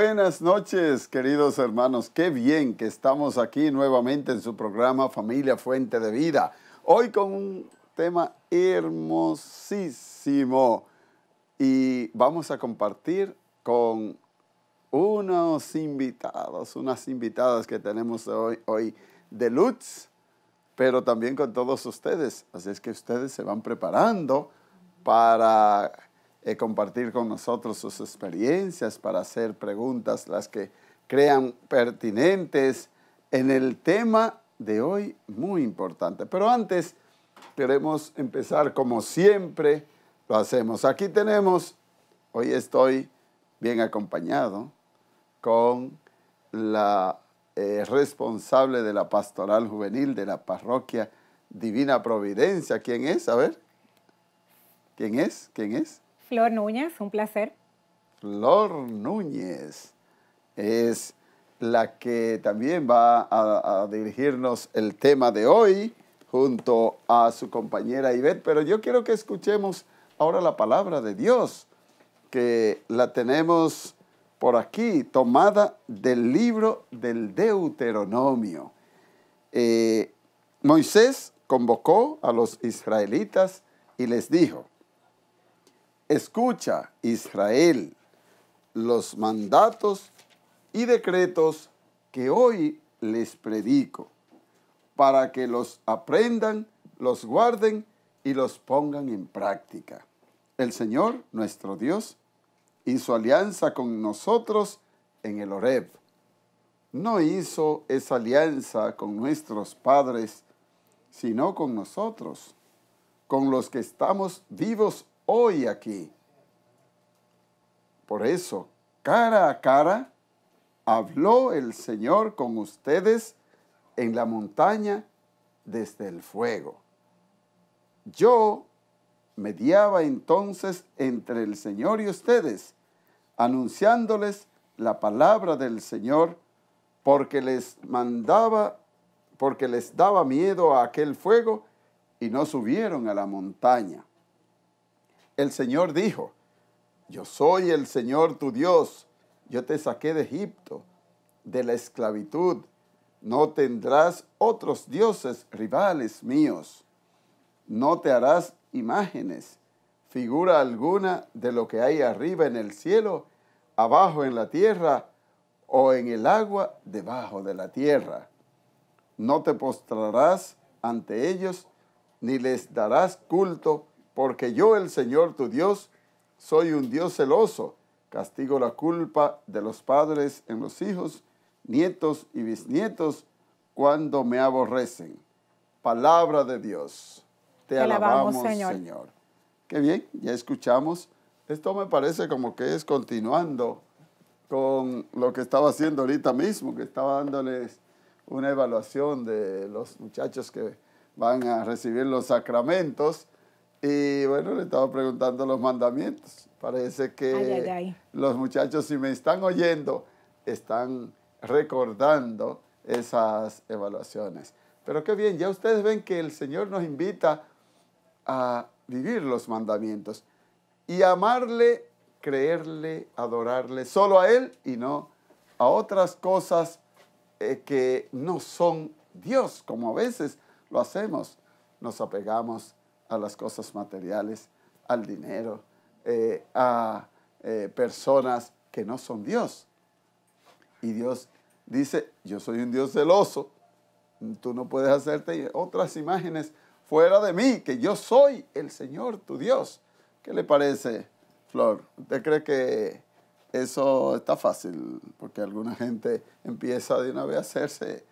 Buenas noches, queridos hermanos. Qué bien que estamos aquí nuevamente en su programa Familia Fuente de Vida. Hoy con un tema hermosísimo y vamos a compartir con unos invitados, unas invitadas que tenemos hoy, de Lutz, pero también con todos ustedes. Así es que ustedes se van preparando para eh, compartir con nosotros sus experiencias, para hacer preguntas, las que crean pertinentes en el tema de hoy, muy importante. Pero antes, queremos empezar como siempre lo hacemos. Aquí tenemos, hoy estoy bien acompañado con la eh, responsable de la pastoral juvenil de la parroquia Divina Providencia. ¿Quién es? A ver. ¿Quién es? ¿Quién es? Flor Núñez, un placer. Flor Núñez es la que también va a, dirigirnos el tema de hoy junto a su compañera Ivette, pero yo quiero que escuchemos ahora la palabra de Dios, que la tenemos por aquí, tomada del libro del Deuteronomio. Eh, Moisés convocó a los israelitas y les dijo, Escucha, Israel, los mandatos y decretos que hoy les predico, para que los aprendan, los guarden y los pongan en práctica. El Señor, nuestro Dios, hizo alianza con nosotros en el Oreb. No hizo esa alianza con nuestros padres, sino con nosotros, con los que estamos vivos hoy aquí. Por eso, cara a cara, habló el Señor con ustedes en la montaña desde el fuego. Yo mediaba entonces entre el Señor y ustedes, anunciándoles la palabra del Señor, porque les mandaba, porque les daba miedo a aquel fuego y no subieron a la montaña el Señor dijo, yo soy el Señor tu Dios, yo te saqué de Egipto, de la esclavitud, no tendrás otros dioses rivales míos, no te harás imágenes, figura alguna de lo que hay arriba en el cielo, abajo en la tierra o en el agua debajo de la tierra. No te postrarás ante ellos, ni les darás culto, porque yo el Señor tu Dios soy un Dios celoso, castigo la culpa de los padres en los hijos, nietos y bisnietos cuando me aborrecen. Palabra de Dios. Te, alabamos, Señor. Qué bien, ya escuchamos. Esto me parece como que es continuando con lo que estaba haciendo ahorita mismo, que estaba dándoles una evaluación de los muchachos que van a recibir los sacramentos y bueno, le estaba preguntando los mandamientos. Parece que los muchachos, si me están oyendo, están recordando esas evaluaciones. Pero qué bien, ya ustedes ven que el Señor nos invita a vivir los mandamientos y amarle, creerle, adorarle solo a Él y no a otras cosas eh, que no son Dios, como a veces lo hacemos. Nos apegamos a a las cosas materiales, al dinero, eh, a eh, personas que no son Dios. Y Dios dice, yo soy un Dios celoso, tú no puedes hacerte otras imágenes fuera de mí, que yo soy el Señor, tu Dios. ¿Qué le parece, Flor? ¿Usted cree que eso está fácil? Porque alguna gente empieza de una vez a hacerse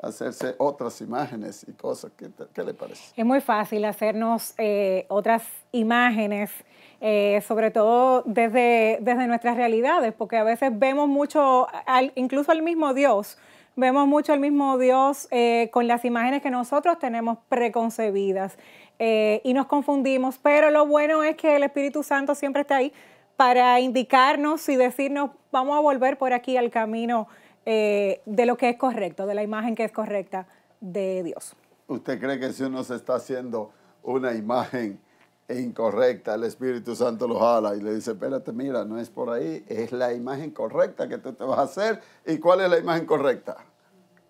hacerse otras imágenes y cosas. ¿Qué, le parece? Es muy fácil hacernos eh, otras imágenes. Eh, sobre todo desde, desde nuestras realidades, porque a veces vemos mucho, al, incluso al mismo Dios, vemos mucho al mismo Dios eh, con las imágenes que nosotros tenemos preconcebidas y nos confundimos, pero lo bueno es que el Espíritu Santo siempre está ahí para indicarnos y decirnos, vamos a volver por aquí al camino eh, de lo que es correcto, de la imagen que es correcta de Dios. ¿Usted cree que si uno se está haciendo una imagen incorrecta, el Espíritu Santo lo jala y le dice, espérate, mira, no es por ahí, es la imagen correcta que tú te vas a hacer. ¿Y cuál es la imagen correcta?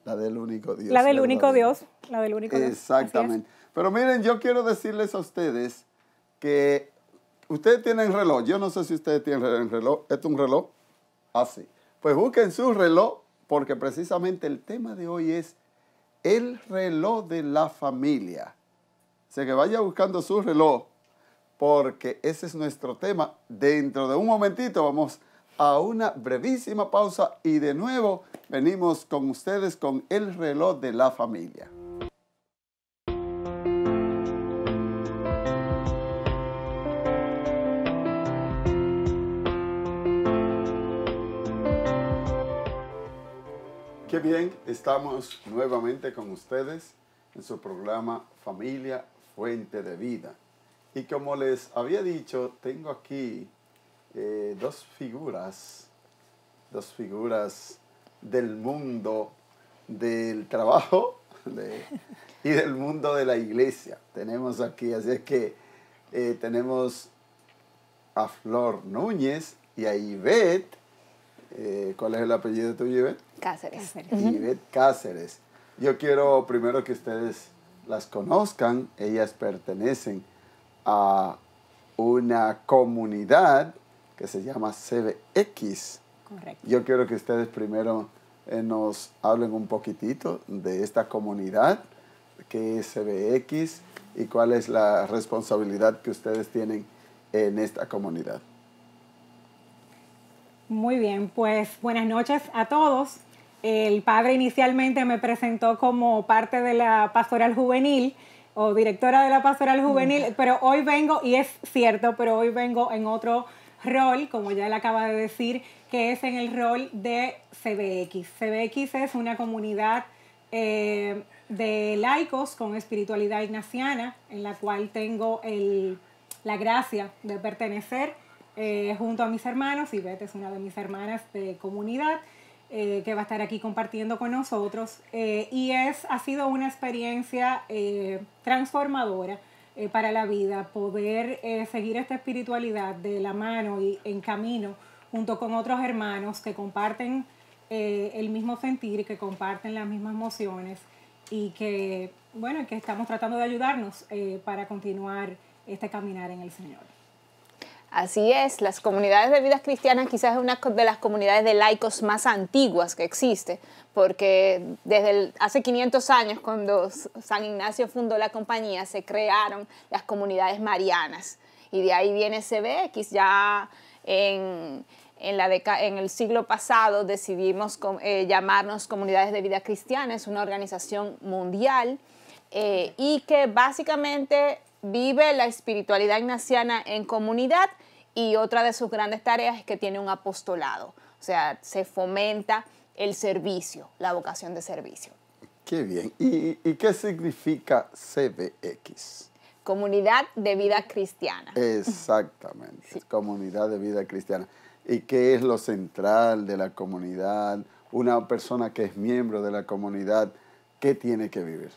La del único Dios. La del único Dios, la del único Dios. Exactamente. Pero miren, yo quiero decirles a ustedes que ustedes tienen reloj, yo no sé si ustedes tienen reloj, ¿esto es un reloj? Así. Ah, pues busquen su reloj porque precisamente el tema de hoy es el reloj de la familia. Sé que vaya buscando su reloj, porque ese es nuestro tema. Dentro de un momentito vamos a una brevísima pausa y de nuevo venimos con ustedes con el reloj de la familia. Qué bien, estamos nuevamente con ustedes en su programa Familia Fuente de Vida. Y como les había dicho, tengo aquí eh, dos figuras, dos figuras del mundo del trabajo y del mundo de la iglesia. Tenemos aquí, así es que eh, tenemos a Flor Núñez y a Ivette. Eh, ¿Cuál es el apellido tuyo, Ivette? Cáceres. Ivette Cáceres. Yo quiero primero que ustedes las conozcan. Ellas pertenecen a una comunidad que se llama CBX. Correcto. Yo quiero que ustedes primero eh, nos hablen un poquitito de esta comunidad, qué es CBX y cuál es la responsabilidad que ustedes tienen en esta comunidad. Muy bien, pues buenas noches a todos. El padre inicialmente me presentó como parte de la pastoral juvenil o directora de la pastoral juvenil, pero hoy vengo, y es cierto, pero hoy vengo en otro rol, como ya él acaba de decir, que es en el rol de CBX. CBX es una comunidad eh, de laicos con espiritualidad ignaciana, en la cual tengo el, la gracia de pertenecer eh, junto a mis hermanos, y Beth es una de mis hermanas de comunidad. Eh, que va a estar aquí compartiendo con nosotros. Eh, y es, ha sido una experiencia eh, transformadora para la vida, poder seguir esta espiritualidad de la mano y en camino junto con otros hermanos que comparten el mismo sentir, que comparten las mismas emociones y que, bueno, que estamos tratando de ayudarnos para continuar este caminar en el Señor. Así es, las comunidades de vida cristianas quizás es una de las comunidades de laicos más antiguas que existe, porque desde hace 500 años, cuando San Ignacio fundó la compañía, se crearon las comunidades marianas. Y de ahí viene CBX, ya en, el siglo pasado decidimos eh, llamarnos Comunidades de Vida Cristiana, es una organización mundial eh, y que básicamente vive la espiritualidad ignaciana en comunidad y otra de sus grandes tareas es que tiene un apostolado, o sea, se fomenta el servicio, la vocación de servicio. Qué bien. ¿Y, qué significa CBX? Comunidad de Vida Cristiana. Exactamente, Comunidad de Vida Cristiana. ¿Y qué es lo central de la comunidad? Una persona que es miembro de la comunidad, ¿qué tiene que vivir?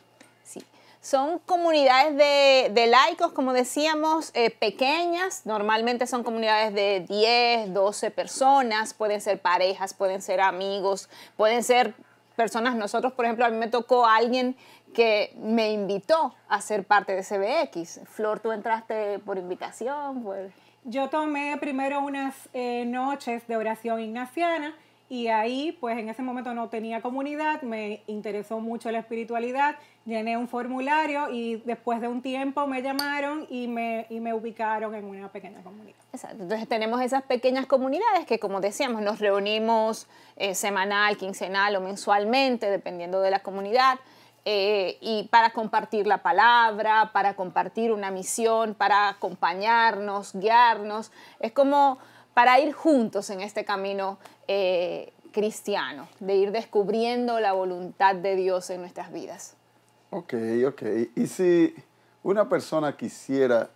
Son comunidades de, laicos, como decíamos, eh, pequeñas. Normalmente son comunidades de 10, 12 personas. Pueden ser parejas, pueden ser amigos, pueden ser personas. Nosotros, por ejemplo, a mí me tocó alguien que me invitó a ser parte de CBX. Flor, tú entraste por invitación. Pues? Yo tomé primero unas eh, noches de oración ignaciana y ahí pues en ese momento no tenía comunidad, me interesó mucho la espiritualidad, llené un formulario y después de un tiempo me llamaron y me, me ubicaron en una pequeña comunidad. Exacto, entonces tenemos esas pequeñas comunidades que como decíamos nos reunimos eh, semanal, quincenal o mensualmente, dependiendo de la comunidad. Eh, y para compartir la palabra, para compartir una misión, para acompañarnos, guiarnos. Es como para ir juntos en este camino eh, cristiano, de ir descubriendo la voluntad de Dios en nuestras vidas. Ok, ok. Y si una persona quisiera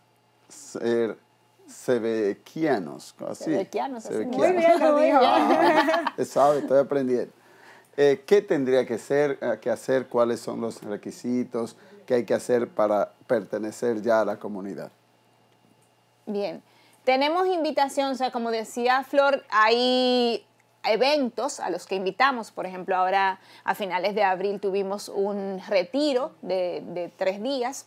ser sebequianos, así. Sebequianos, Muy bien, lo ah, estoy aprendiendo. Eh, ¿Qué tendría que, ser, eh, que hacer? ¿Cuáles son los requisitos que hay que hacer para pertenecer ya a la comunidad? Bien. Tenemos invitación, o sea, como decía Flor, hay eventos a los que invitamos. Por ejemplo, ahora a finales de abril tuvimos un retiro de, de tres días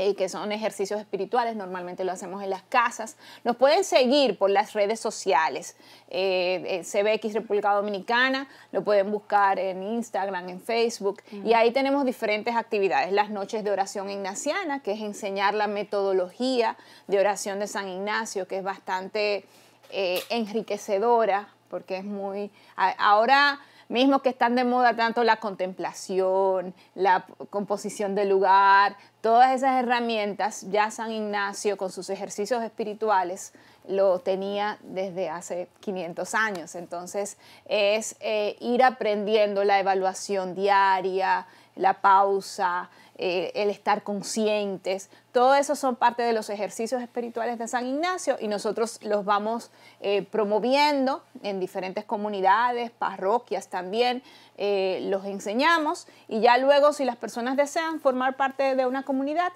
eh, que son ejercicios espirituales, normalmente lo hacemos en las casas. Nos pueden seguir por las redes sociales, eh, eh, CBX República Dominicana, lo pueden buscar en Instagram, en Facebook, y ahí tenemos diferentes actividades. Las noches de oración ignaciana, que es enseñar la metodología de oración de San Ignacio, que es bastante enriquecedora, porque es muy... ahora mismo que están de moda tanto la contemplación, la composición del lugar, todas esas herramientas, ya San Ignacio con sus ejercicios espirituales lo tenía desde hace 500 años. Entonces es eh, ir aprendiendo la evaluación diaria, la pausa, eh, el estar conscientes, todo eso son parte de los ejercicios espirituales de San Ignacio y nosotros los vamos eh, promoviendo en diferentes comunidades, parroquias también, eh, los enseñamos y ya luego si las personas desean formar parte de una comunidad,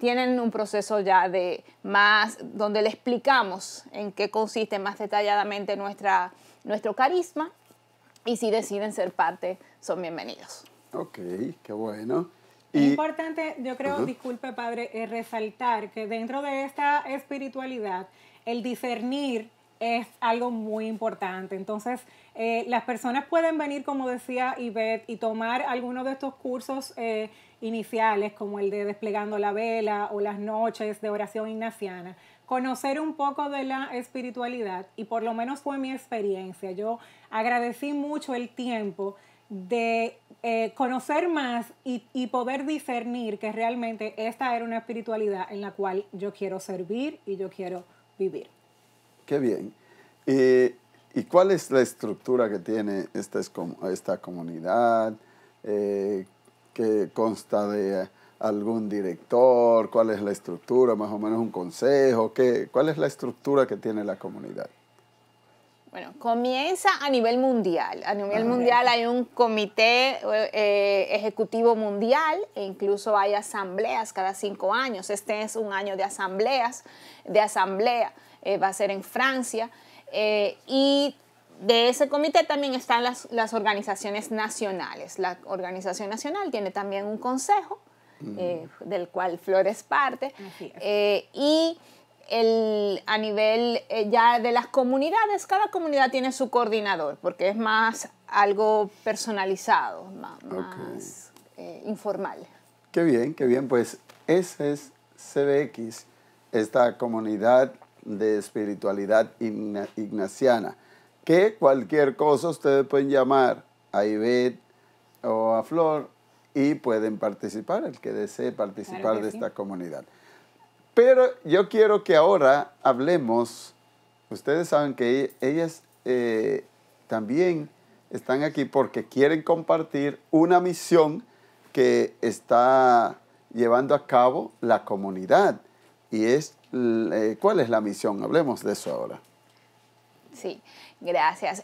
tienen un proceso ya de más, donde le explicamos en qué consiste más detalladamente nuestro carisma y si deciden ser parte, son bienvenidos. Ok, qué bueno. Importante, yo creo, disculpe padre, es eh, resaltar que dentro de esta espiritualidad, el discernir es algo muy importante. Entonces, eh, las personas pueden venir, como decía Ivette, y tomar alguno de estos cursos eh, iniciales, como el de desplegando la vela o las noches de oración ignaciana, conocer un poco de la espiritualidad y por lo menos fue mi experiencia. Yo agradecí mucho el tiempo de eh, conocer más y, poder discernir que realmente esta era una espiritualidad en la cual yo quiero servir y yo quiero vivir. Qué bien. ¿Y cuál es la estructura que tiene esta, esta comunidad? Eh, consta de algún director, cuál es la estructura, más o menos un consejo, ¿Qué, cuál es la estructura que tiene la comunidad. Bueno, comienza a nivel mundial. A nivel mundial hay un comité eh, ejecutivo mundial e incluso hay asambleas cada cinco años. Este es un año de asambleas, de asamblea, eh, va a ser en Francia. Eh, y de ese comité también están las, organizaciones nacionales. La organización nacional tiene también un consejo, mm. del cual Flores parte. y el, a nivel eh, ya de las comunidades, cada comunidad tiene su coordinador, porque es más algo personalizado, más, eh, informal. Qué bien, qué bien. Pues ese es CBX, esta comunidad de espiritualidad ignaciana, que cualquier cosa ustedes pueden llamar a Ivette o a Flor y pueden participar, el que desee participar de esta comunidad. Pero yo quiero que ahora hablemos, ustedes saben que e-, ellas eh, también están aquí porque quieren compartir una misión que está llevando a cabo la comunidad. Y es, eh, ¿cuál es la misión? Hablemos de eso ahora. Sí, gracias.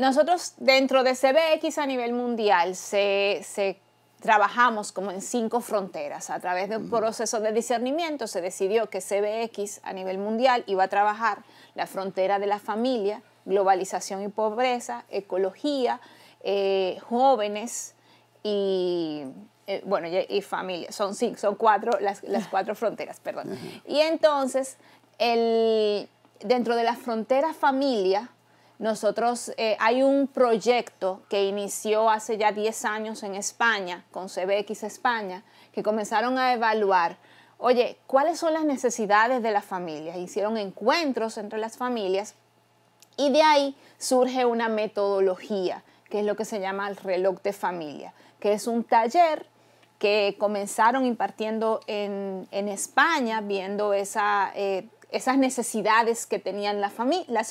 nosotros dentro de CBX a nivel mundial se, se trabajamos como en cinco fronteras. A través de un mm. proceso de discernimiento se decidió que CBX a nivel mundial iba a trabajar la frontera de la familia, globalización y pobreza, ecología, eh, jóvenes y... Eh, bueno, y familia, son cinco, son cuatro, las, cuatro fronteras, perdón. Y entonces, dentro de la frontera familia, nosotros, eh, hay un proyecto que inició hace ya 10 años en España, con CBX España, que comenzaron a evaluar, oye, ¿cuáles son las necesidades de las familias? Hicieron encuentros entre las familias y de ahí surge una metodología, que es lo que se llama el reloj de familia, que es un taller que comenzaron impartiendo en, España, viendo esa... Eh, esas necesidades que tenían las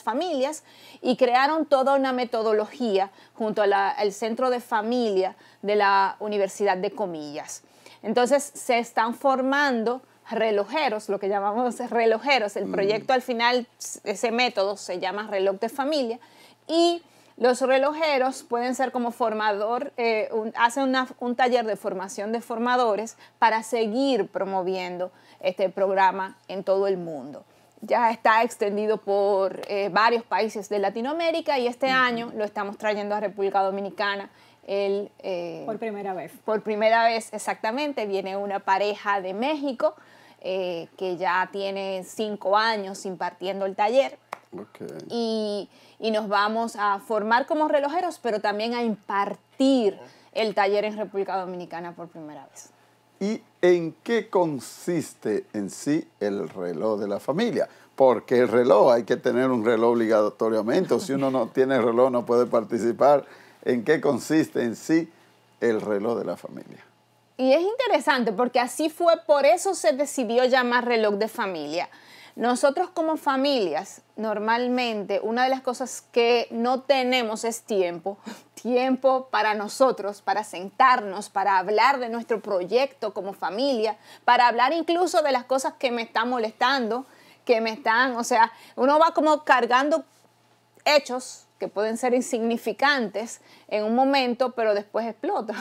familias y crearon toda una metodología junto al Centro de Familia de la Universidad de Comillas. Entonces se están formando relojeros, lo que llamamos relojeros. El mm. proyecto al final, ese método se llama reloj de familia y los relojeros pueden ser como formador, eh, hacen un taller de formación de formadores para seguir promoviendo este programa en todo el mundo ya está extendido por eh, varios países de Latinoamérica y este año lo estamos trayendo a República Dominicana. El, eh, por primera vez. Por primera vez, exactamente. Viene una pareja de México eh, que ya tiene cinco años impartiendo el taller. Y, y, nos vamos a formar como relojeros, pero también a impartir el taller en República Dominicana por primera vez y en qué consiste en sí el reloj de la familia. Porque el reloj, hay que tener un reloj obligatoriamente, si uno no tiene reloj no puede participar. ¿En qué consiste en sí el reloj de la familia? Y es interesante porque así fue, por eso se decidió llamar reloj de familia. Nosotros como familias, normalmente, una de las cosas que no tenemos es tiempo tiempo para nosotros, para sentarnos, para hablar de nuestro proyecto como familia, para hablar incluso de las cosas que me están molestando, que me están, o sea, uno va como cargando hechos que pueden ser insignificantes en un momento, pero después explotan.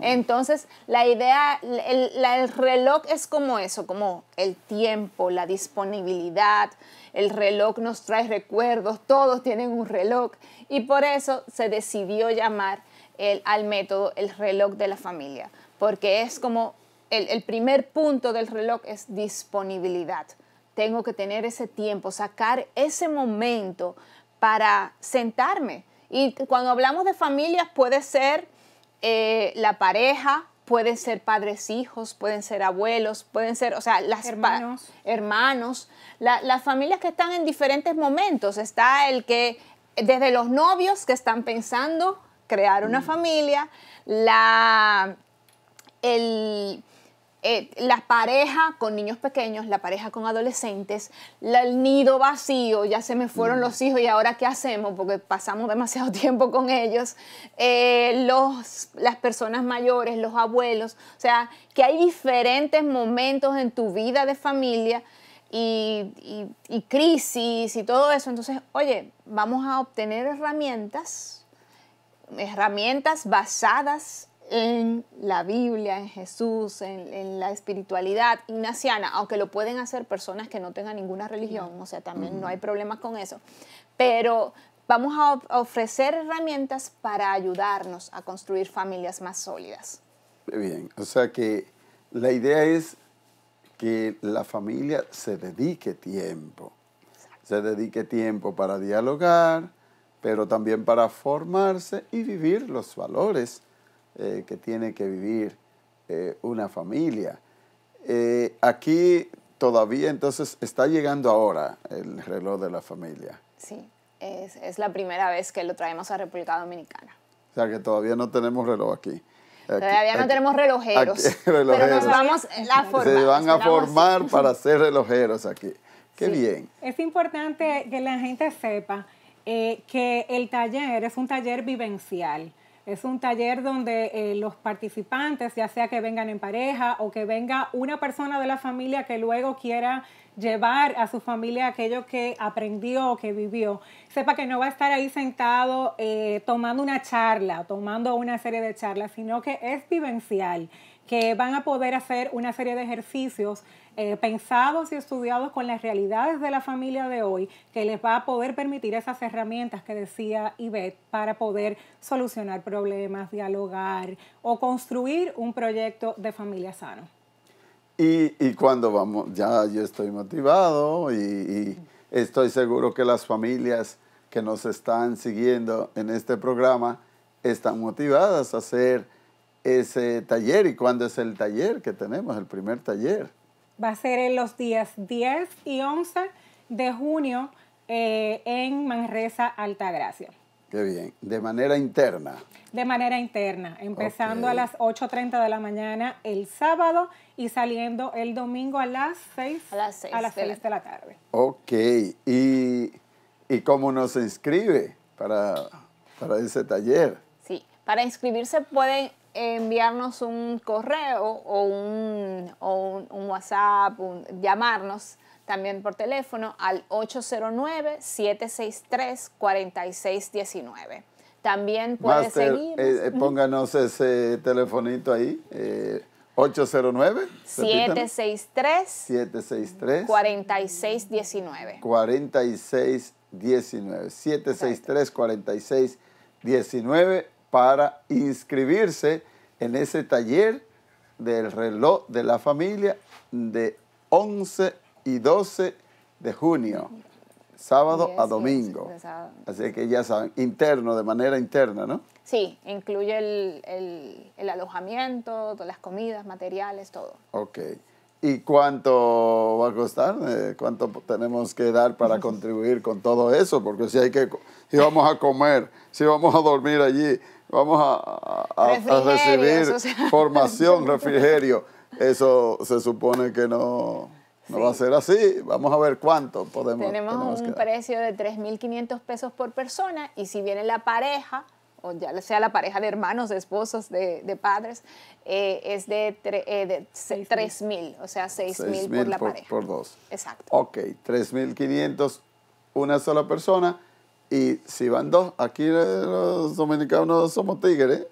Entonces, la idea, el, reloj es como eso, como el tiempo, la disponibilidad, el reloj nos trae recuerdos, todos tienen un reloj y por eso se decidió llamar el, al método el reloj de la familia, porque es como el, el primer punto del reloj es disponibilidad. Tengo que tener ese tiempo, sacar ese momento para sentarme. Y cuando hablamos de familias puede ser eh, la pareja, pueden ser padres, hijos, pueden ser abuelos, pueden ser, o sea, las hermanos, hermanos las familias que están en diferentes momentos. Está el que, desde los novios que están pensando crear una mm. familia, la, el, eh, la pareja con niños pequeños, la pareja con adolescentes, el nido vacío, ya se me fueron mm. los hijos y ahora qué hacemos porque pasamos demasiado tiempo con ellos, eh, los, las personas mayores, los abuelos, o sea, que hay diferentes momentos en tu vida de familia y, y crisis y todo eso. Entonces, oye, vamos a obtener herramientas, herramientas basadas en la Biblia, en Jesús, en, en, la espiritualidad ignaciana, aunque lo pueden hacer personas que no tengan ninguna religión, o sea, también no hay problemas con eso, pero vamos a ofrecer herramientas para ayudarnos a construir familias más sólidas. Bien, o sea que la idea es que la familia se dedique tiempo, se dedique tiempo para dialogar, pero también para formarse y vivir los valores eh, que tiene que vivir eh, una familia. Eh, aquí todavía entonces está llegando ahora el reloj de la familia. Sí, es, la primera vez que lo traemos a República Dominicana. O sea que todavía no tenemos reloj aquí. todavía no tenemos relojeros, pero nos vamos a formar. Se van a formar para ser relojeros aquí. Qué bien. Es importante que la gente sepa que el taller es un taller vivencial. Es un taller donde eh, los participantes, ya sea que vengan en pareja o que venga una persona de la familia que luego quiera llevar a su familia aquello que aprendió o que vivió, sepa que no va a estar ahí sentado eh, tomando una charla, tomando una serie de charlas, sino que es vivencial que van a poder hacer una serie de ejercicios eh, pensados y estudiados con las realidades de la familia de hoy, que les va a poder permitir esas herramientas que decía Ivette para poder solucionar problemas, dialogar o construir un proyecto de familia sano. Y, cuando vamos, ya yo estoy motivado y estoy seguro que las familias que nos están siguiendo en este programa están motivadas a hacer ese taller y cuándo es el taller que tenemos, el primer taller. Va a ser en los días 10 y 11 de junio eh, en Manresa, Altagracia. Qué bien. ¿De manera interna? De manera interna, empezando a las 8.30 de la mañana el sábado y saliendo el domingo a las 6, a las 6, de, la... tarde. Ok. ¿Y, cómo uno se inscribe para, para ese taller? Sí, para inscribirse pueden enviarnos un correo o un, WhatsApp, llamarnos también por teléfono al 809-763-4619. También puede eh, seguir. Eh, pónganos ese telefonito ahí. 809 763 763 4619 4619 763 4619 para inscribirse en ese taller del reloj de la familia de 11 y 12 de junio, sábado a domingo. Así que ya saben, interno, de manera interna, ¿no? Sí, incluye el, alojamiento, todas las comidas, materiales, todo. Ok. ¿Y cuánto va a costar? Eh, ¿Cuánto tenemos que dar para contribuir con todo eso? Porque si hay que, si vamos a comer, si vamos a dormir allí, vamos a, recibir formación, refrigerio. Eso se supone que no, va a ser así. Vamos a ver cuánto podemos. Tenemos, un precio de 3.500 pesos por persona y si viene la pareja, o ya sea la pareja de hermanos, de esposos, de, padres, eh, es de, eh, 3.000, o sea, 6.000 por la pareja. Por dos. Exacto. Ok, 3.500 una sola persona y si van dos, aquí los dominicanos somos tigres,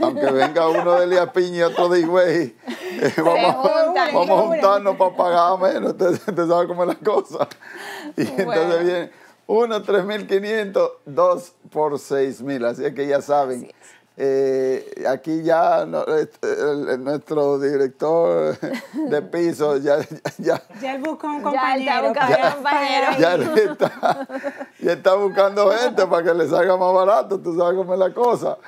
aunque, venga uno de liapiña Piña y otro de Higüey, eh, vamos, a juntarnos para pagar menos, usted, usted cómo es la cosa. Y entonces viene uno 3.500, dos por 6.000, así es que ya saben. Eh, aquí ya nuestro director de piso ya... Ya, él buscó un compañero. Ya, está, buscando gente para que les salga más barato, tú sabes cómo es la cosa.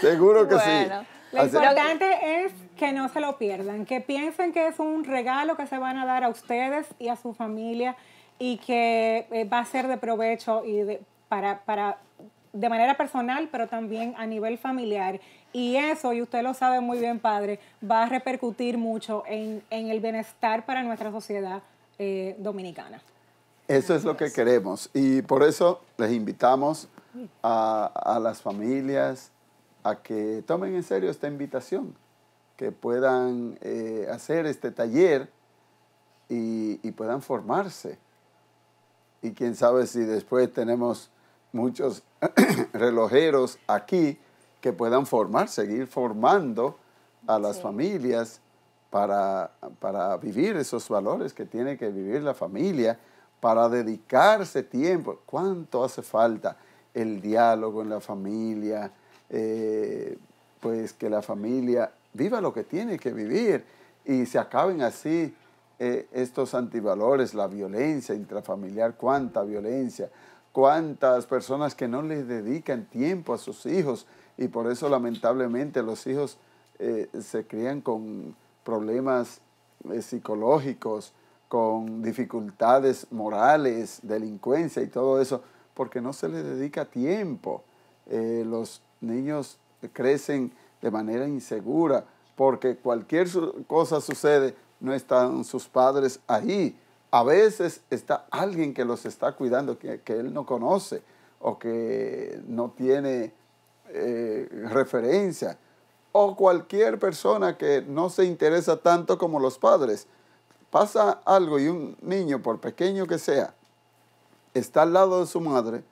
Seguro que bueno, sí. Lo importante es que no se lo pierdan, que piensen que es un regalo que se van a dar a ustedes y a su familia y que eh, va a ser de provecho y de, para, para de manera personal, pero también a nivel familiar. Y eso, y usted lo sabe muy bien, padre, va a repercutir mucho en, el bienestar para nuestra sociedad eh, dominicana. Eso es lo que queremos. Y por eso les invitamos a, las familias a que tomen en serio esta invitación, que puedan eh, hacer este taller y, y puedan formarse. Y quién sabe si después tenemos muchos relojeros aquí que puedan formar, seguir formando a las familias para, vivir esos valores que tiene que vivir la familia, para dedicarse tiempo. ¿Cuánto hace falta el diálogo en la familia? Eh, pues que la familia viva lo que tiene que vivir y se acaben así eh, estos antivalores, la violencia intrafamiliar, cuánta violencia, cuántas personas que no les dedican tiempo a sus hijos y por eso lamentablemente los hijos eh, se crían con problemas eh, psicológicos, con dificultades morales, delincuencia y todo eso, porque no se les dedica tiempo. Eh, los niños crecen de manera insegura porque cualquier cosa sucede, no están sus padres ahí a veces está alguien que los está cuidando, que, él no conoce o que no tiene eh, referencia, o cualquier persona que no se interesa tanto como los padres. Pasa algo y un niño, por pequeño que sea, está al lado de su madre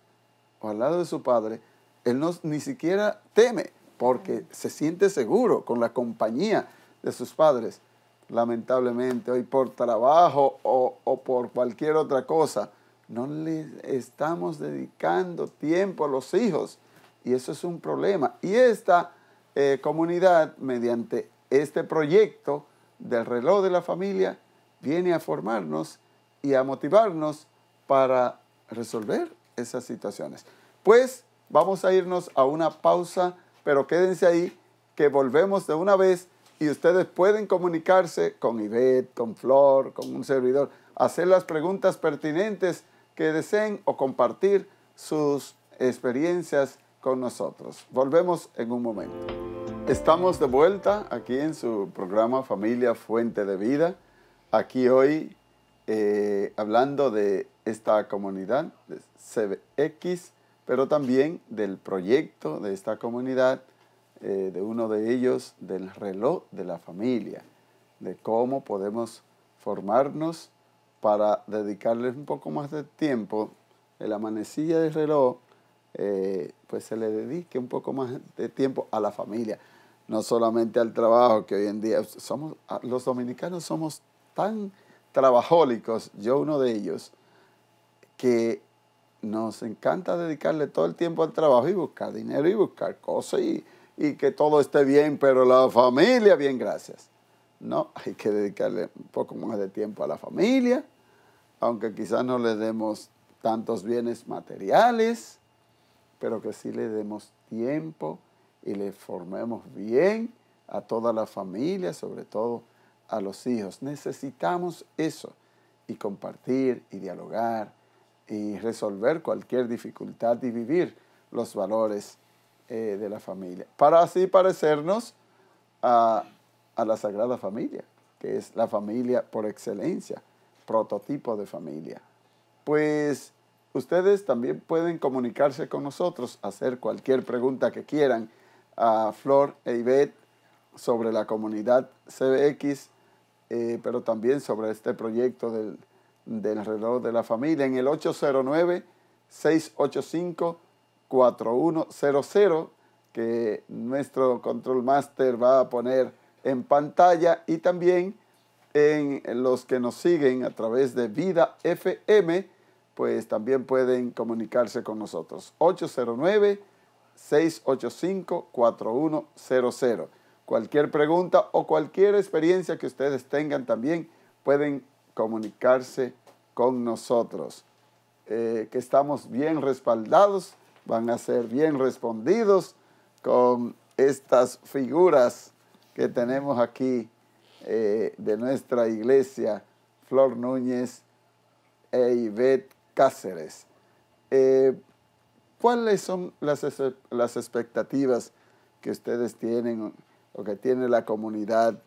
o al lado de su padre, él no, ni siquiera teme porque se siente seguro con la compañía de sus padres lamentablemente, hoy por trabajo o, por cualquier otra cosa, no le estamos dedicando tiempo a los hijos. Y eso es un problema. Y esta eh, comunidad, mediante este proyecto del reloj de la familia, viene a formarnos y a motivarnos para resolver esas situaciones. Pues vamos a irnos a una pausa, pero quédense ahí que volvemos de una vez y ustedes pueden comunicarse con Ivette, con Flor, con un servidor, hacer las preguntas pertinentes que deseen o compartir sus experiencias con nosotros. Volvemos en un momento. Estamos de vuelta aquí en su programa Familia Fuente de Vida, aquí hoy eh, hablando de esta comunidad de CBX, pero también del proyecto de esta comunidad eh, de uno de ellos, del reloj de la familia, de cómo podemos formarnos para dedicarles un poco más de tiempo, el amanecilla del reloj, eh, pues se le dedique un poco más de tiempo a la familia, no solamente al trabajo, que hoy en día somos, los dominicanos somos tan trabajólicos, yo uno de ellos, que nos encanta dedicarle todo el tiempo al trabajo y buscar dinero y buscar cosas y y que todo esté bien, pero la familia, bien, gracias. No, hay que dedicarle un poco más de tiempo a la familia, aunque quizás no le demos tantos bienes materiales, pero que sí le demos tiempo y le formemos bien a toda la familia, sobre todo a los hijos. Necesitamos eso y compartir y dialogar y resolver cualquier dificultad y vivir los valores eh, de la familia, para así parecernos a, la Sagrada Familia, que es la familia por excelencia, prototipo de familia. Pues ustedes también pueden comunicarse con nosotros, hacer cualquier pregunta que quieran a Flor e Ivette sobre la comunidad CBX, eh, pero también sobre este proyecto del, del reloj de la familia en el 809 685 4100 que nuestro control master va a poner en pantalla y también en los que nos siguen a través de Vida FM, pues también pueden comunicarse con nosotros. 809-685-4100. Cualquier pregunta o cualquier experiencia que ustedes tengan también pueden comunicarse con nosotros. Eh, que estamos bien respaldados van a ser bien respondidos con estas figuras que tenemos aquí eh, de nuestra iglesia, Flor Núñez e Ivette Cáceres. Eh, ¿Cuáles son las, las expectativas que ustedes tienen o que tiene la comunidad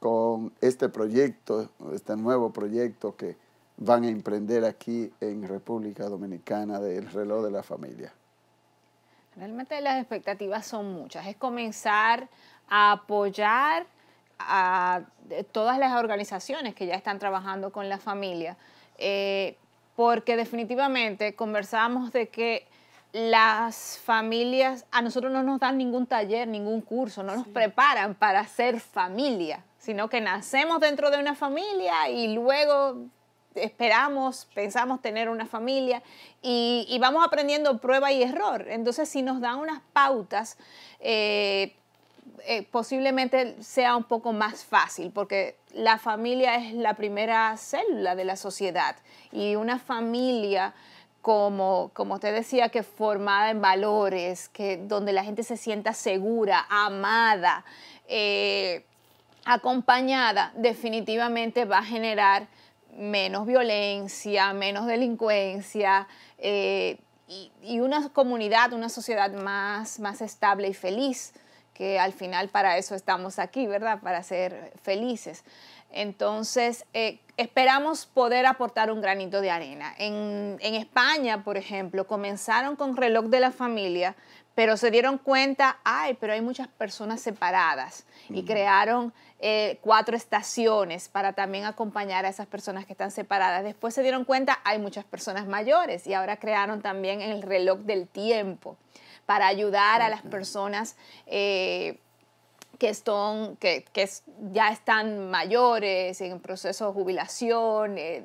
con este proyecto, este nuevo proyecto que van a emprender aquí en República Dominicana del reloj de la familia? Realmente las expectativas son muchas. Es comenzar a apoyar a todas las organizaciones que ya están trabajando con la familia, eh, porque definitivamente conversamos de que las familias, a nosotros no nos dan ningún taller, ningún curso, no nos preparan para ser familia, sino que nacemos dentro de una familia y luego esperamos, pensamos tener una familia y, vamos aprendiendo prueba y error. Entonces, si nos dan unas pautas, eh, eh, posiblemente sea un poco más fácil, porque la familia es la primera célula de la sociedad y una familia... Como, usted decía, que formada en valores, que donde la gente se sienta segura, amada, eh, acompañada, definitivamente va a generar menos violencia, menos delincuencia eh, y, una comunidad, una sociedad más, más estable y feliz, que al final para eso estamos aquí, ¿verdad? Para ser felices. Entonces, eh, esperamos poder aportar un granito de arena. En, en España, por ejemplo, comenzaron con reloj de la familia, pero se dieron cuenta, ay, pero hay muchas personas separadas y crearon eh, cuatro estaciones para también acompañar a esas personas que están separadas. Después se dieron cuenta, hay muchas personas mayores y ahora crearon también el reloj del tiempo para ayudar a las personas eh, que, que, ya están mayores, en proceso de jubilación, eh,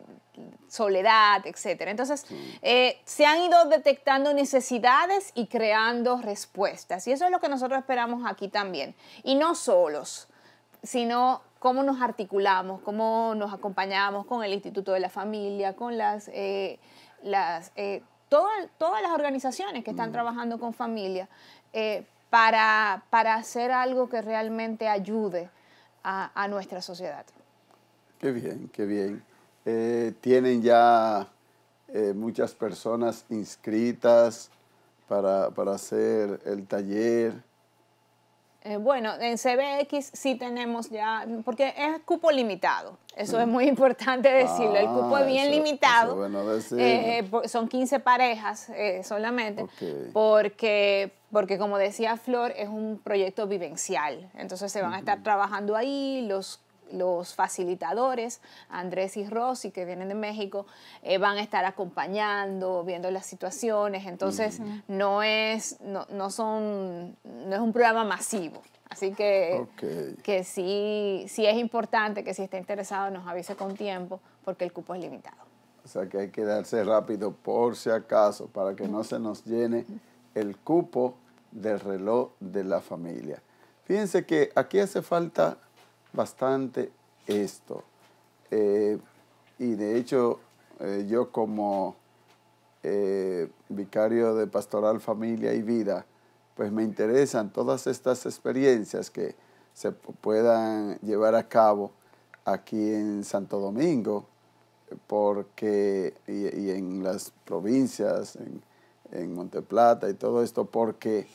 soledad, etc. Entonces, eh, se han ido detectando necesidades y creando respuestas. Y eso es lo que nosotros esperamos aquí también. Y no solos, sino cómo nos articulamos, cómo nos acompañamos con el Instituto de la Familia, con las... Eh, las todas, todas las organizaciones que están mm. trabajando con familia, para, hacer algo que realmente ayude a, nuestra sociedad. Qué bien, qué bien. Eh, ¿Tienen ya eh, muchas personas inscritas para hacer el taller? Eh, bueno, en CBX sí tenemos ya, porque es cupo limitado, eso es muy importante decirlo, el cupo es ah, bien limitado, eh, eh son 15 parejas eh, solamente, porque, porque como decía Flor, es un proyecto vivencial, entonces se van a estar trabajando ahí los los facilitadores, Andrés y Rosy, que vienen de México, eh, van a estar acompañando, viendo las situaciones. Entonces, no, es, no, no, son, no es un programa masivo. Así que, que sí, sí es importante que si está interesado nos avise con tiempo, porque el cupo es limitado. O sea que hay que darse rápido por si acaso, para que no se nos llene el cupo del reloj de la familia. Fíjense que aquí hace falta bastante esto. Eh, y de hecho, eh, yo como eh, vicario de Pastoral Familia y Vida, pues me interesan todas estas experiencias que se puedan llevar a cabo aquí en Santo Domingo, porque, y, en las provincias, en, en Monteplata y todo esto, porque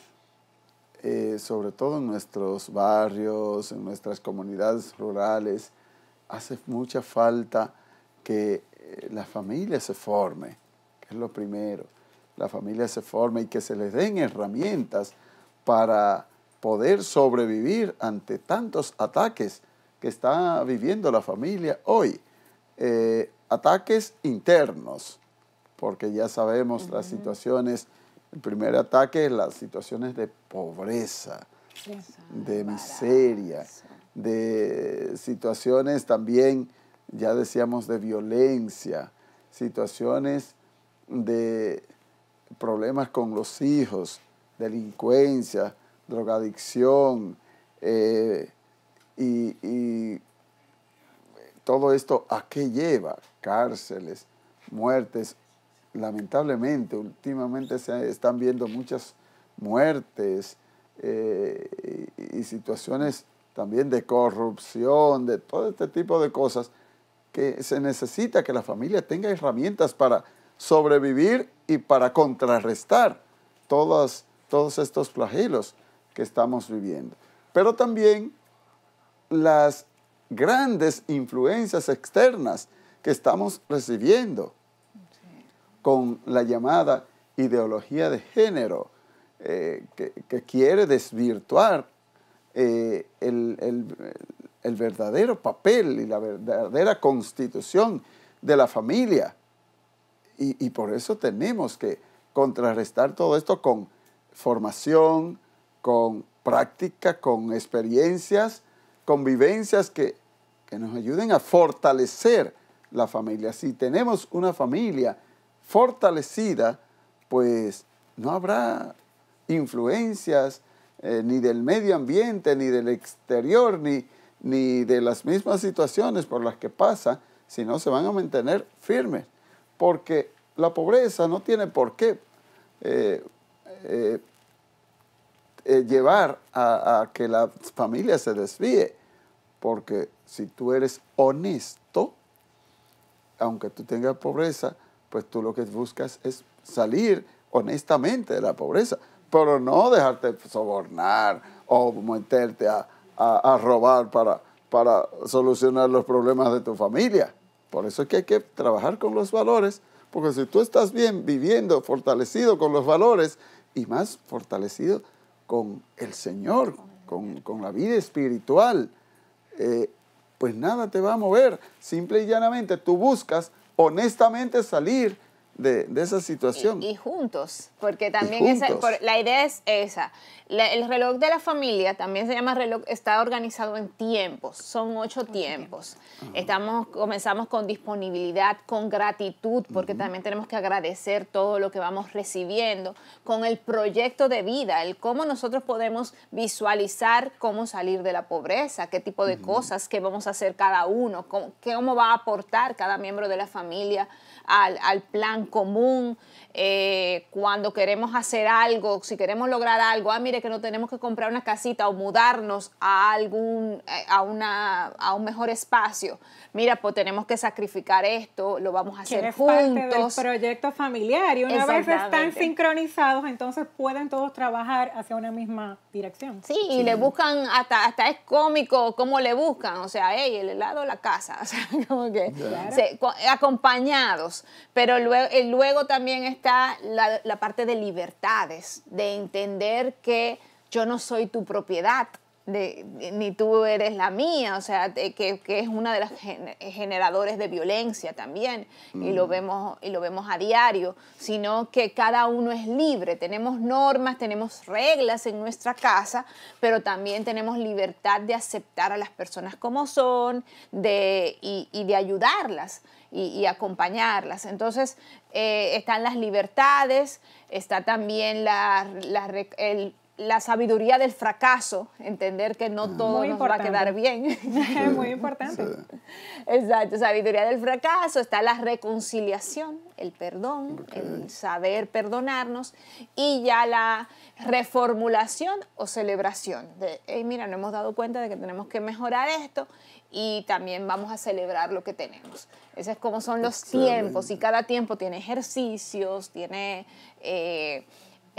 eh, sobre todo en nuestros barrios, en nuestras comunidades rurales, hace mucha falta que eh, la familia se forme, que es lo primero, la familia se forme y que se les den herramientas para poder sobrevivir ante tantos ataques que está viviendo la familia hoy. Eh, ataques internos, porque ya sabemos las situaciones el primer ataque es las situaciones de pobreza, de miseria, de situaciones también, ya decíamos, de violencia, situaciones de problemas con los hijos, delincuencia, drogadicción eh, y, y todo esto a qué lleva? Cárceles, muertes lamentablemente, últimamente se están viendo muchas muertes eh, y, situaciones también de corrupción, de todo este tipo de cosas, que se necesita que la familia tenga herramientas para sobrevivir y para contrarrestar todos estos flagelos que estamos viviendo. Pero también las grandes influencias externas que estamos recibiendo con la llamada ideología de género, eh, que, quiere desvirtuar eh, el, verdadero papel y la verdadera constitución de la familia. Y, por eso tenemos que contrarrestar todo esto con formación, con práctica, con experiencias, con vivencias que nos ayuden a fortalecer la familia. Si tenemos una familia fortalecida, pues no habrá influencias eh, ni del medio ambiente, ni del exterior, ni, de las mismas situaciones por las que pasa, sino se van a mantener firmes, porque la pobreza no tiene por qué eh, eh, llevar a, que la familia se desvíe, porque si tú eres honesto, aunque tú tengas pobreza, pues tú lo que buscas es salir honestamente de la pobreza, pero no dejarte sobornar o meterte a, robar para, para solucionar los problemas de tu familia. Por eso es que hay que trabajar con los valores, porque si tú estás bien viviendo, fortalecido con los valores y más fortalecido con el Señor, con, la vida espiritual, eh, pues nada te va a mover. Simple y llanamente tú buscas honestamente salir de, esa situación. Y, juntos, porque también la idea es esa. el reloj de la familia también se llama reloj, está organizado en tiempos, son ocho, tiempos. Estamos, comenzamos con disponibilidad, con gratitud, porque también tenemos que agradecer todo lo que vamos recibiendo, con el proyecto de vida, el cómo nosotros podemos visualizar cómo salir de la pobreza, qué tipo de cosas que vamos a hacer cada uno, cómo va a aportar cada miembro de la familia al, al plan común, eh, cuando queremos hacer algo, si queremos lograr algo, ah, mire que no tenemos que comprar una casita o mudarnos a algún, eh, a, una, a un mejor espacio, mira, pues tenemos que sacrificar esto, lo vamos a hacer juntos. Parte del proyecto familiar y una vez están sincronizados, entonces pueden todos trabajar hacia una misma dirección. Sí, y le buscan, hasta, hasta es cómico cómo le buscan, o sea, hey, el helado, la casa, o sea, como que acompañados pero eh, luego, también está la, parte de libertades, de entender que yo no soy tu propiedad, de, ni tú eres la mía, o sea, que, es una de las generadores de violencia también, y, lo mm. vemos, y lo vemos a diario, sino que cada uno es libre, tenemos normas, tenemos reglas en nuestra casa, pero también tenemos libertad de aceptar a las personas como son de, y de ayudarlas y, acompañarlas. Entonces, eh, están las libertades, está también la, la, sabiduría del fracaso, entender que no ah. todo nos va a quedar bien. Es muy importante. Exacto, sabiduría del fracaso, está la reconciliación, el perdón, el saber perdonarnos y ya la reformulación o celebración de, mira, no hemos dado cuenta de que tenemos que mejorar esto y también vamos a celebrar lo que tenemos. Ese es como son los tiempos y cada tiempo tiene ejercicios, tiene eh,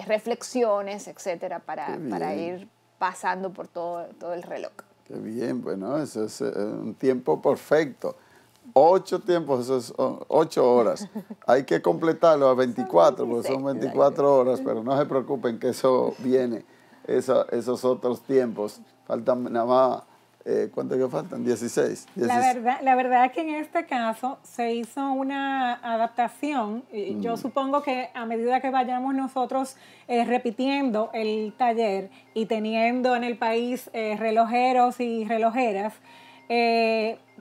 reflexiones, etcétera, para, para, ir pasando por todo, todo el reloj. Qué bien, bueno, eso es eh, un tiempo perfecto. Ocho tiempos, eso es oh, ocho horas. Hay que completarlo a 24, porque son 24 horas, pero no se preocupen que eso viene, esos otros tiempos. Faltan nada más eh, ¿Cuánto que faltan? 16, La, verdad, la verdad es que en este caso se hizo una adaptación. Eh, mm. Yo supongo que a medida que vayamos nosotros eh, repitiendo el taller y teniendo en el país relojeros y relojeras,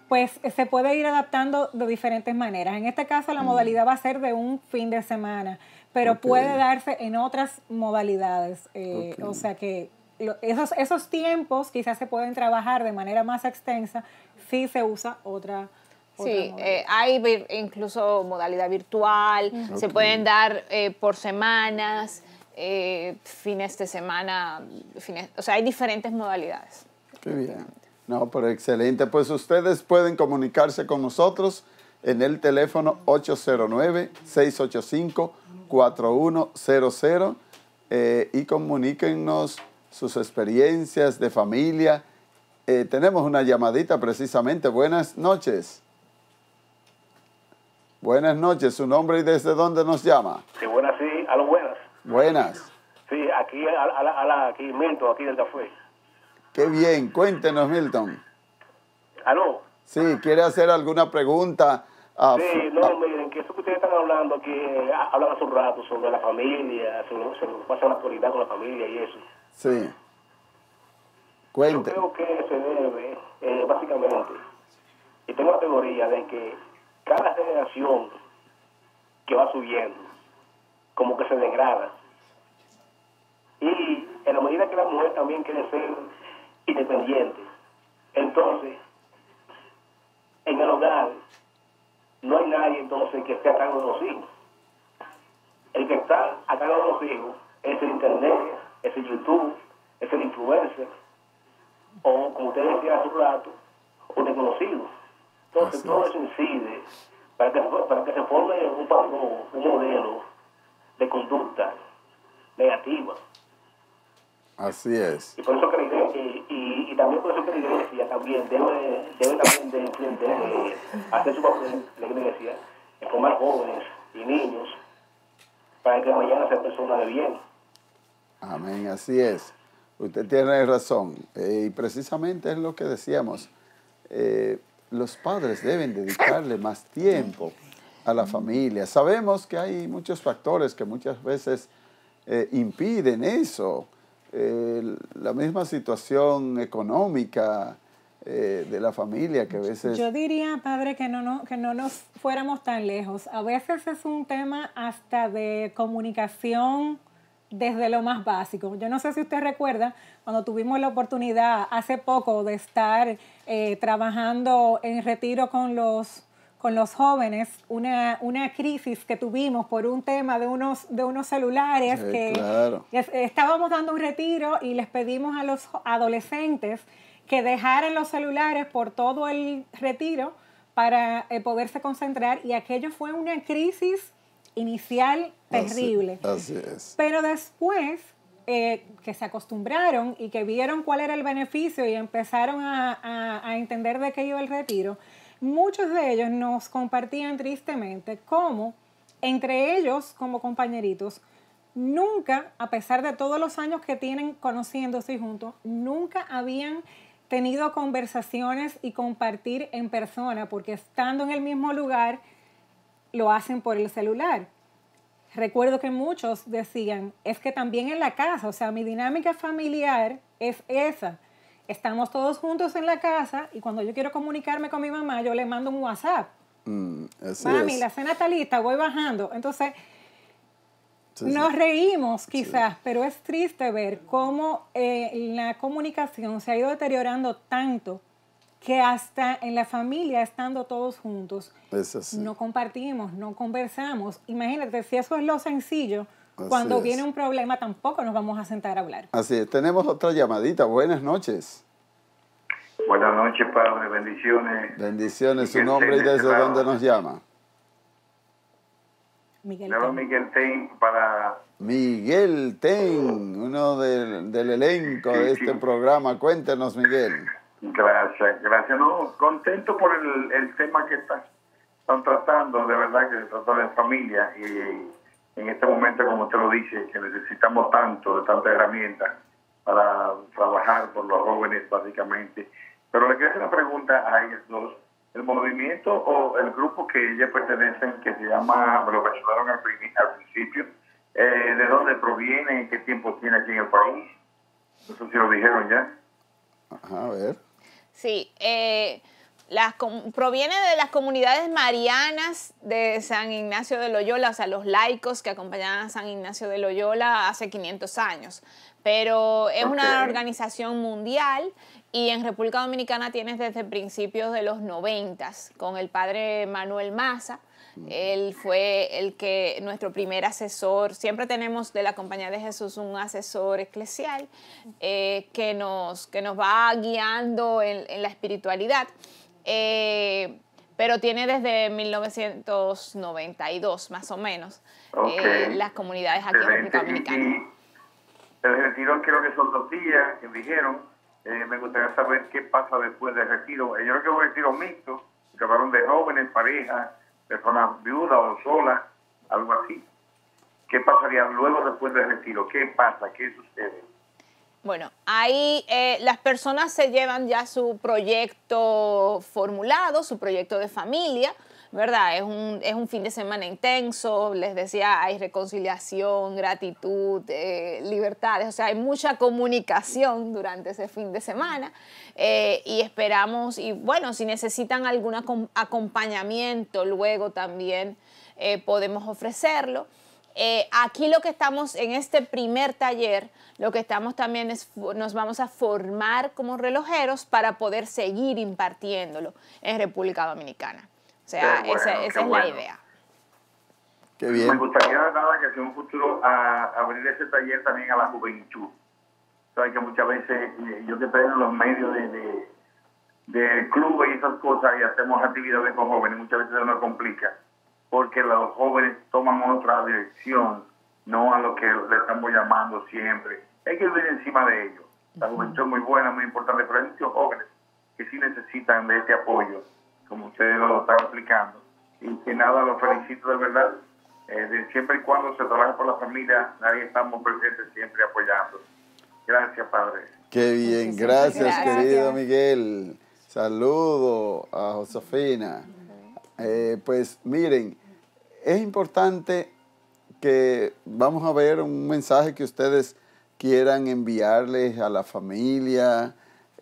pues se puede ir adaptando de diferentes maneras. En este caso la mm. modalidad va a ser de un fin de semana, pero puede darse en otras modalidades. O sea que esos, esos tiempos quizás se pueden trabajar de manera más extensa si se usa otra. sí, eh, hay incluso modalidad virtual, se pueden dar eh, por semanas, eh, fines de semana, o sea, hay diferentes modalidades. muy bien. No, pero excelente. Pues ustedes pueden comunicarse con nosotros en el teléfono 809-685-4100 y comuníquennos sus experiencias de familia. Eh, tenemos una llamadita precisamente. Buenas noches. Buenas noches. ¿Su nombre y desde dónde nos llama? Sí, buenas, sí. A lo buenas. Buenas. Sí, aquí, a, la, aquí, Milton, aquí del Café. Qué bien. Cuéntenos, Milton. ¿Aló? Sí, ¿quiere hacer alguna pregunta? Ah, sí, no, miren, que eso que ustedes están hablando, que ah, hablaba hace un rato sobre la familia, sobre, sobre pasa en la actualidad con la familia y eso. Sí. Cuente. Yo creo que se debe, eh, básicamente, y tengo la teoría de que cada generación que va subiendo, como que se degrada. Y en la medida que la mujer también quiere ser independiente, entonces, en el hogar, no hay nadie entonces que esté a cargo de los hijos. El que está a cargo de los hijos es el internet es el YouTube, es el influencer, o como usted decía hace un rato, o desconocido. Entonces todo eso incide para que, para que se forme un, un modelo de conducta negativa. Así es. Y por eso que eh, y, también por eso que la iglesia también debe, debe también de, hacer su papel, la iglesia, en formar jóvenes y niños para que mañana sean personas de bien. Amén, así es. Usted tiene razón. Eh, y precisamente es lo que decíamos. Eh, los padres deben dedicarle más tiempo a la familia. Sabemos que hay muchos factores que muchas veces eh, impiden eso. la misma situación económica, de la familia que a veces... Yo diría, padre, que no, que no nos fuéramos tan lejos. A veces es un tema hasta de comunicación desde lo más básico. Yo no sé si usted recuerda cuando tuvimos la oportunidad hace poco de estar eh, trabajando en retiro con los, con los jóvenes, una, una crisis que tuvimos por un tema de unos, de unos celulares que estábamos dando un retiro y les pedimos a los adolescentes que dejaran los celulares por todo el retiro para eh, poderse concentrar y aquello fue una crisis inicial terrible. Pero después eh, que se acostumbraron y que vieron cuál era el beneficio y empezaron a, entender de qué iba el retiro, muchos de ellos nos compartían tristemente cómo, entre ellos como compañeritos, nunca, a pesar de todos los años que tienen conociéndose juntos, nunca habían tenido conversaciones y compartir en persona, porque estando en el mismo lugar, lo hacen por el celular. Recuerdo que muchos decían, es que también en la casa, o sea, mi dinámica familiar es esa. Estamos todos juntos en la casa y cuando yo quiero comunicarme con mi mamá, yo le mando un WhatsApp. Mm, Mami, la cena está lista, voy bajando. Entonces, nos reímos quizás, pero es triste ver cómo eh, la comunicación se ha ido deteriorando tanto que hasta en la familia, estando todos juntos, no compartimos, no conversamos. Imagínate, si eso es lo sencillo, cuando viene un problema tampoco nos vamos a sentar a hablar. Así es, tenemos otra llamadita. Buenas noches. Buenas noches, Padre, bendiciones. Bendiciones, su nombre y desde dónde nos llama. Miguel Miguel Ten para... Miguel uno del, elenco de este programa. Cuéntenos, Miguel. Gracias, gracias. No, contento por el, tema que están tratando, de verdad que se trata de familia y en este momento, como usted lo dice, que necesitamos tanto, de tanta herramienta para trabajar por los jóvenes básicamente. Pero le quiero hacer una pregunta a ellos dos. El movimiento o el grupo que ya pertenecen, que se llama, me lo mencionaron al, principio, eh, ¿de dónde proviene? ¿Qué tiempo tiene aquí en el país? No sé si lo dijeron ya. a ver. Sí, eh, proviene de las comunidades marianas de San Ignacio de Loyola, o sea, los laicos que acompañaban a San Ignacio de Loyola hace 500 años. Pero es una organización mundial y en República Dominicana tienes desde principios de los 90 con el padre Manuel Maza él fue el que nuestro primer asesor, siempre tenemos de la Compañía de Jesús un asesor eclesial eh, que, nos, que nos va guiando en, la espiritualidad. Eh, pero tiene desde 1992, más o menos, eh, las comunidades aquí en República Dominicana. el retiro creo que son dos días que me dijeron. Eh, me gustaría saber qué pasa después del retiro. Yo creo que es un retiro mixto, que hablaron de jóvenes, parejas, personas viudas o solas, algo así. ¿Qué pasaría luego después del retiro? ¿Qué pasa? ¿Qué sucede? Bueno, ahí eh, las personas se llevan ya su proyecto formulado, su proyecto de familia, ¿verdad? Es un, es un fin de semana intenso, les decía, hay reconciliación, gratitud, eh, libertades, o sea, hay mucha comunicación durante ese fin de semana eh, y esperamos, y bueno, si necesitan algún acompañamiento luego también eh, podemos ofrecerlo. aquí lo que estamos en este primer taller, lo que estamos también es, nos vamos a formar como relojeros para poder seguir impartiéndolo en República Dominicana. O sea, esa, es la idea. Me gustaría nada que en un futuro a, abrir ese taller también a la juventud. Sabes que muchas veces eh, yo te en los medios de, de, y esas cosas y hacemos actividades con jóvenes. Muchas veces eso nos complica porque los jóvenes toman otra dirección, no a lo que le estamos llamando siempre. Hay que vivir encima de ellos. La juventud es muy buena, muy importante, pero hay muchos jóvenes que sí necesitan de este apoyo como ustedes lo están explicando. Y que nada, lo felicito de verdad. Eh, de siempre y cuando se trabaja por la familia, nadie estamos presente siempre apoyando. Gracias, Padre. Qué bien, gracias, querido Miguel. Saludo a Josefina. Eh, pues miren, es importante que vamos a ver un mensaje que ustedes quieran enviarles a la familia,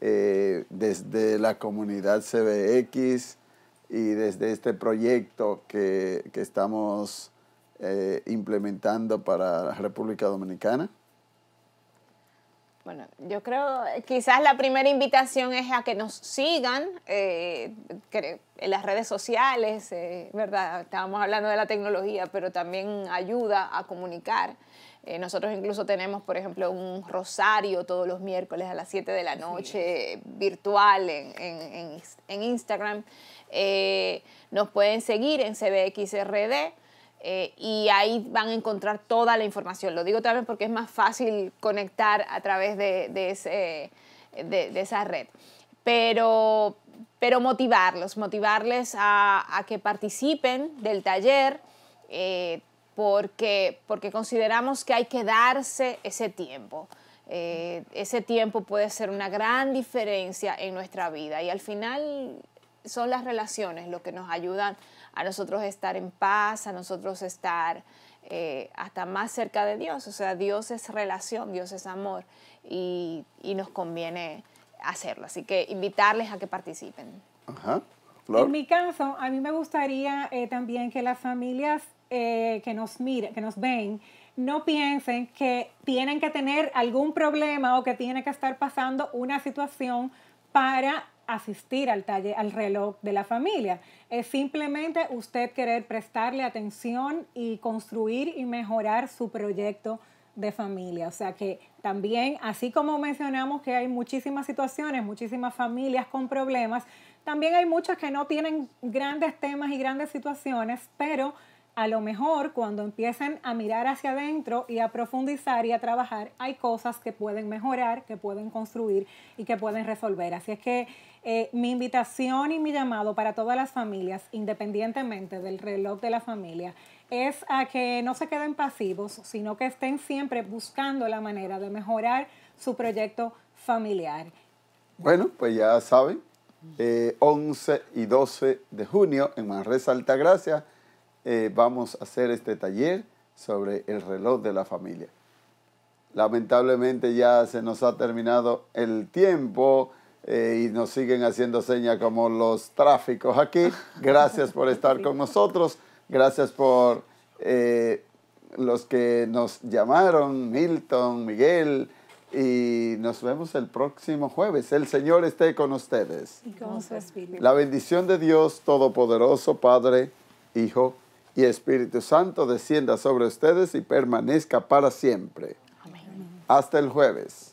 eh, desde la comunidad CBX y desde este proyecto que, estamos eh, implementando para la República Dominicana. Bueno, yo creo, quizás la primera invitación es a que nos sigan eh, en las redes sociales, eh, ¿verdad? Estábamos hablando de la tecnología, pero también ayuda a comunicar. Eh, nosotros incluso tenemos, por ejemplo, un rosario todos los miércoles a las 7 de la noche virtual en, en Instagram. nos pueden seguir en CBXRD. Eh, y ahí van a encontrar toda la información. Lo digo también porque es más fácil conectar a través de, esa red. Pero, motivarlos, motivarles a, que participen del taller eh, porque, consideramos que hay que darse ese tiempo. Eh, ese tiempo puede ser una gran diferencia en nuestra vida y al final son las relaciones lo que nos ayudan a nosotros estar en paz, a nosotros estar eh, hasta más cerca de Dios. O sea, Dios es relación, Dios es amor y, nos conviene hacerlo. Así que invitarles a que participen. Ajá. En mi caso, a mí me gustaría eh, también que las familias eh, que nos miren, que nos ven, no piensen que tienen que tener algún problema o que tienen que estar pasando una situación para asistir al, taller, al reloj de la familia. Es simplemente usted querer prestarle atención y construir y mejorar su proyecto de familia. O sea que también, así como mencionamos que hay muchísimas situaciones, muchísimas familias con problemas, también hay muchas que no tienen grandes temas y grandes situaciones, pero a lo mejor cuando empiecen a mirar hacia adentro y a profundizar y a trabajar, hay cosas que pueden mejorar, que pueden construir y que pueden resolver. Así es que eh, mi invitación y mi llamado para todas las familias, independientemente del reloj de la familia, es a que no se queden pasivos, sino que estén siempre buscando la manera de mejorar su proyecto familiar. Bueno, pues ya saben, 11 eh, y 12 de junio en Manresa Altagracia eh, vamos a hacer este taller sobre el reloj de la familia. Lamentablemente ya se nos ha terminado el tiempo eh, y nos siguen haciendo señas como los tráficos aquí. Gracias por estar con nosotros. Gracias por eh, los que nos llamaron, Milton, Miguel. Y nos vemos el próximo jueves. El Señor esté con ustedes. La bendición de Dios Todopoderoso, Padre, Hijo y Espíritu Santo descienda sobre ustedes y permanezca para siempre. Amén. Hasta el jueves.